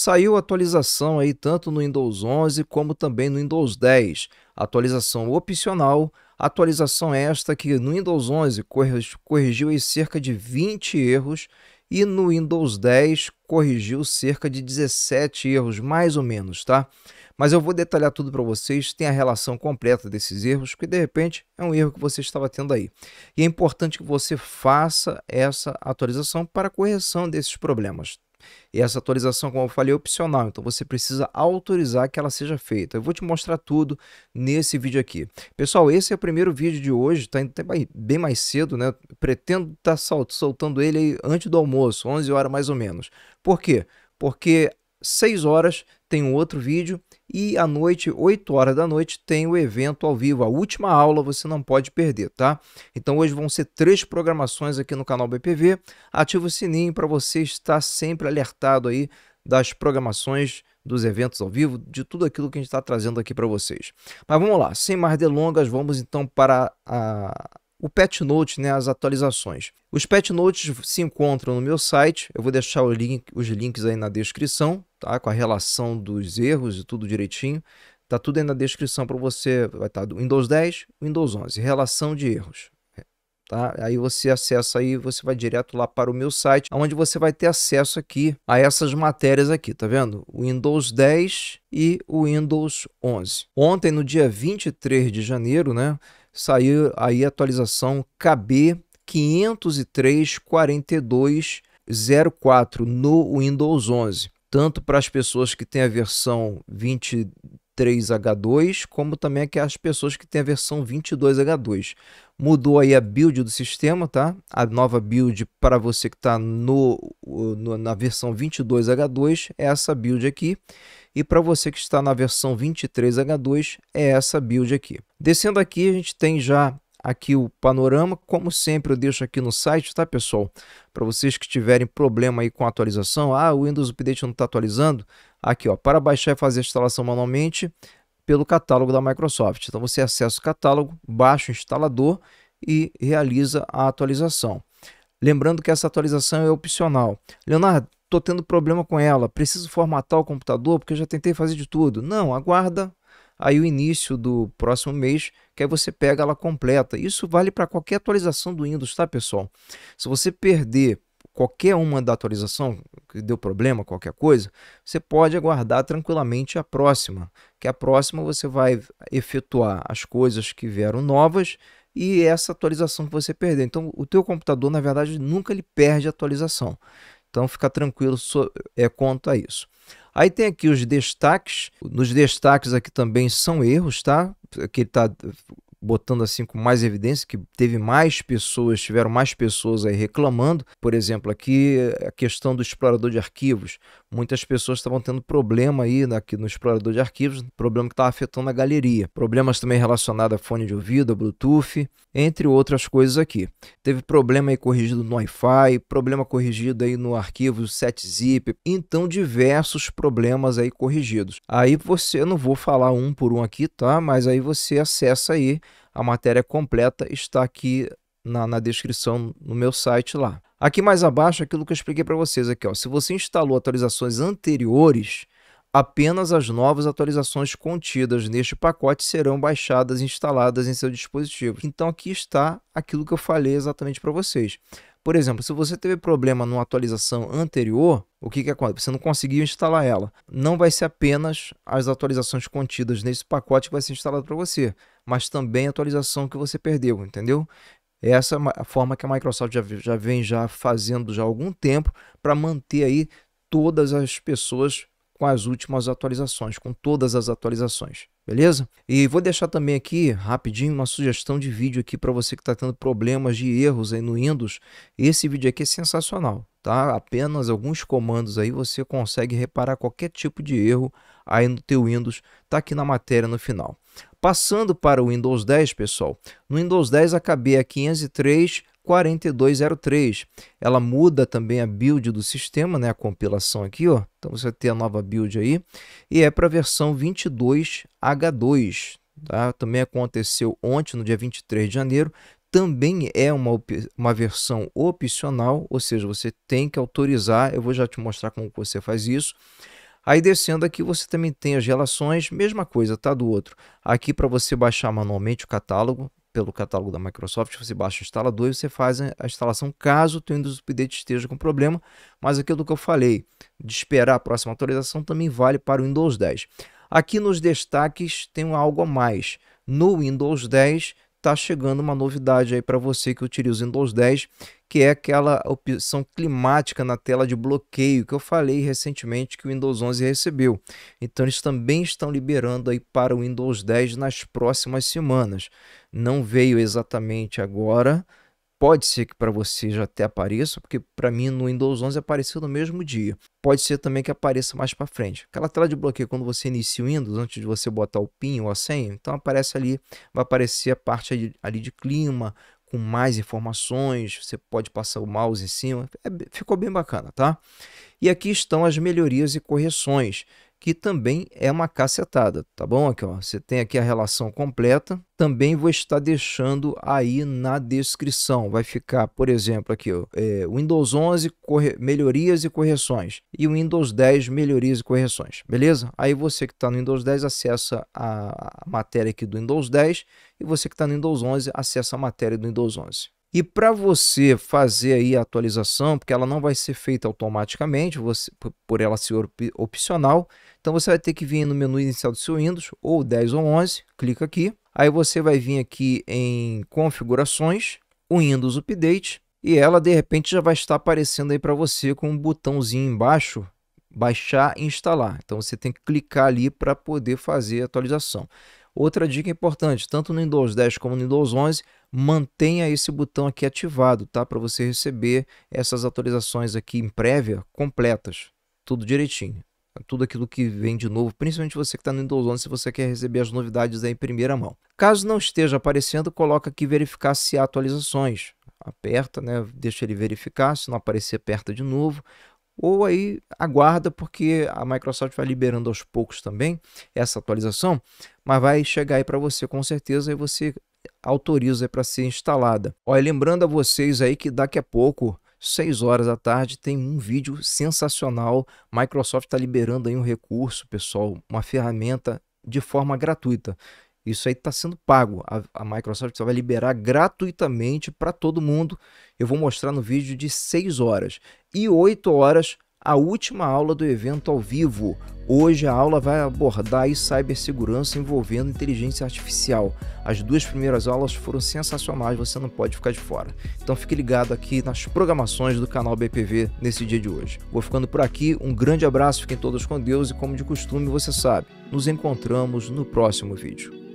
Saiu atualização aí tanto no Windows 11 como também no Windows 10. Atualização opcional, atualização esta que no Windows 11 corrigiu aí cerca de 20 erros e no Windows 10 corrigiu cerca de 17 erros, mais ou menos, tá? Mas eu vou detalhar tudo para vocês, tem a relação completa desses erros, que de repente é um erro que você estava tendo aí. E é importante que você faça essa atualização para correção desses problemas, e essa atualização, como eu falei, é opcional, então você precisa autorizar que ela seja feita. Eu vou te mostrar tudo nesse vídeo aqui. Pessoal, esse é o primeiro vídeo de hoje, tá indo bem mais cedo, né? Pretendo estar tá soltando ele antes do almoço, 11 horas mais ou menos. Por quê? Porque 6 horas tem um outro vídeo e à noite, 8 horas da noite, tem o evento ao vivo, a última aula você não pode perder, tá? Então hoje vão ser três programações aqui no canal BPV. Ativa o sininho para você estar sempre alertado aí das programações, dos eventos ao vivo, de tudo aquilo que a gente está trazendo aqui para vocês. Mas vamos lá, sem mais delongas, vamos então para a o patch note, né, as atualizações. Os patch notes se encontram no meu site, eu vou deixar link, os links aí na descrição, tá, com a relação dos erros e tudo direitinho. Tá tudo aí na descrição para você, vai estar tá do Windows 10, Windows 11, relação de erros. Tá? Aí você acessa aí, você vai direto lá para o meu site, onde você vai ter acesso aqui a essas matérias aqui, tá vendo? O Windows 10 e o Windows 11. Ontem, no dia 23 de janeiro, né, saiu aí a atualização KB 503.42.04 no Windows 11, tanto para as pessoas que têm a versão 23H2, como também as pessoas que têm a versão 22H2. Mudou aí a build do sistema, tá? A nova build para você que está no, no, na versão 22H2 é essa build aqui. E para você que está na versão 23H2, é essa build aqui. Descendo aqui, a gente tem já aqui o panorama, como sempre eu deixo aqui no site, tá pessoal? Para vocês que tiverem problema aí com a atualização, ah, o Windows Update não está atualizando, aqui ó, para baixar e fazer a instalação manualmente pelo catálogo da Microsoft. Então você acessa o catálogo, baixa o instalador e realiza a atualização. Lembrando que essa atualização é opcional. Leonardo, tô tendo problema com ela, preciso formatar o computador porque eu já tentei fazer de tudo. Não, aguarda aí o início do próximo mês, que aí você pega ela completa. Isso vale para qualquer atualização do Windows, tá, pessoal? Se você perder qualquer uma da atualização que deu problema, qualquer coisa, você pode aguardar tranquilamente a próxima, que a próxima você vai efetuar as coisas que vieram novas e essa atualização que você perdeu. Então, o teu computador, na verdade, nunca ele perde a atualização. Então fica tranquilo é, quanto a isso. Aí tem aqui os destaques. Nos destaques aqui também são erros, tá? Aqui ele está botando assim com mais evidência que teve mais pessoas, tiveram mais pessoas aí reclamando. Por exemplo, aqui a questão do explorador de arquivos muitas pessoas estavam tendo problema aí aqui no explorador de arquivos, problema que estava afetando a galeria, problemas também relacionados a fone de ouvido, Bluetooth, entre outras coisas aqui. Teve problema aí corrigido no Wi-Fi, problema corrigido aí no arquivo 7zip, então diversos problemas aí corrigidos. Aí você, não vou falar um por um aqui, tá? Mas aí você acessa aí, a matéria completa está aqui na, na descrição no meu site lá. Aqui mais abaixo, é aquilo que eu expliquei para vocês aqui, ó. Se você instalou atualizações anteriores, apenas as novas atualizações contidas neste pacote serão baixadas e instaladas em seu dispositivo. Então aqui está aquilo que eu falei exatamente para vocês. Por exemplo, se você teve problema numa atualização anterior, o que, que acontece? Você não conseguiu instalar ela. Não vai ser apenas as atualizações contidas nesse pacote que vai ser instalado para você, mas também a atualização que você perdeu, entendeu? Essa é a forma que a Microsoft já, já vem já fazendo já há algum tempo para manter aí todas as pessoas com as últimas atualizações, com todas as atualizações, beleza? E vou deixar também aqui rapidinho uma sugestão de vídeo aqui para você que está tendo problemas de erros aí no Windows. Esse vídeo aqui é sensacional, tá? Apenas alguns comandos aí você consegue reparar qualquer tipo de erro aí no teu Windows. Tá aqui na matéria no final. Passando para o Windows 10, pessoal, no Windows 10 a KB é 503 4203. Ela muda também a build do sistema, né, a compilação aqui, ó. Então você tem a nova build aí e é para a versão 22H2, tá? Também aconteceu ontem, no dia 23 de janeiro, também é uma, uma versão opcional, ou seja, você tem que autorizar. Eu vou já te mostrar como você faz isso. Aí descendo aqui você também tem as relações, mesma coisa, tá do outro. Aqui para você baixar manualmente o catálogo, pelo catálogo da Microsoft, você baixa o instalador e você faz a instalação caso o Windows Update esteja com problema, mas aquilo que eu falei, de esperar a próxima atualização também vale para o Windows 10. Aqui nos destaques tem algo a mais. No Windows 10 tá chegando uma novidade aí para você que utiliza o Windows 10, que é aquela opção climática na tela de bloqueio que eu falei recentemente que o Windows 11 recebeu. Então eles também estão liberando aí para o Windows 10 nas próximas semanas. Não veio exatamente agora, Pode ser que para você já até apareça, porque para mim no Windows 11 apareceu no mesmo dia. Pode ser também que apareça mais para frente. Aquela tela de bloqueio quando você inicia o Windows, antes de você botar o PIN ou a senha, então aparece ali, vai aparecer a parte ali, ali de clima, com mais informações, você pode passar o mouse em cima. É, ficou bem bacana, tá? E aqui estão as melhorias e correções que também é uma cacetada, tá bom? Aqui, ó, você tem aqui a relação completa. Também vou estar deixando aí na descrição. Vai ficar, por exemplo, aqui, ó, é, Windows 11 melhorias e correções e o Windows 10 melhorias e correções, beleza? Aí você que está no Windows 10 acessa a matéria aqui do Windows 10 e você que está no Windows 11 acessa a matéria do Windows 11. E para você fazer aí a atualização, porque ela não vai ser feita automaticamente, você, por ela ser opcional, então você vai ter que vir no menu inicial do seu Windows, ou 10 ou 11, clica aqui. Aí você vai vir aqui em configurações, Windows Update, e ela de repente já vai estar aparecendo aí para você com um botãozinho embaixo, baixar e instalar. Então você tem que clicar ali para poder fazer a atualização. Outra dica importante, tanto no Windows 10 como no Windows 11, mantenha esse botão aqui ativado, tá? Para você receber essas atualizações aqui em prévia completas, tudo direitinho. Tudo aquilo que vem de novo, principalmente você que está no Windows 11, se você quer receber as novidades em primeira mão. Caso não esteja aparecendo, coloca aqui verificar se há atualizações. Aperta, né? deixa ele verificar, se não aparecer, aperta de novo ou aí aguarda porque a Microsoft vai liberando aos poucos também essa atualização, mas vai chegar aí para você com certeza e você autoriza para ser instalada. Olha, lembrando a vocês aí que daqui a pouco 6 horas da tarde tem um vídeo sensacional. Microsoft está liberando aí um recurso, pessoal, uma ferramenta de forma gratuita. Isso aí está sendo pago. A, a Microsoft vai liberar gratuitamente para todo mundo. Eu vou mostrar no vídeo de 6 horas. E 8 horas a última aula do evento ao vivo. Hoje a aula vai abordar cibersegurança envolvendo inteligência artificial. As duas primeiras aulas foram sensacionais, você não pode ficar de fora. Então fique ligado aqui nas programações do canal BPV nesse dia de hoje. Vou ficando por aqui, um grande abraço, fiquem todos com Deus e como de costume você sabe, nos encontramos no próximo vídeo.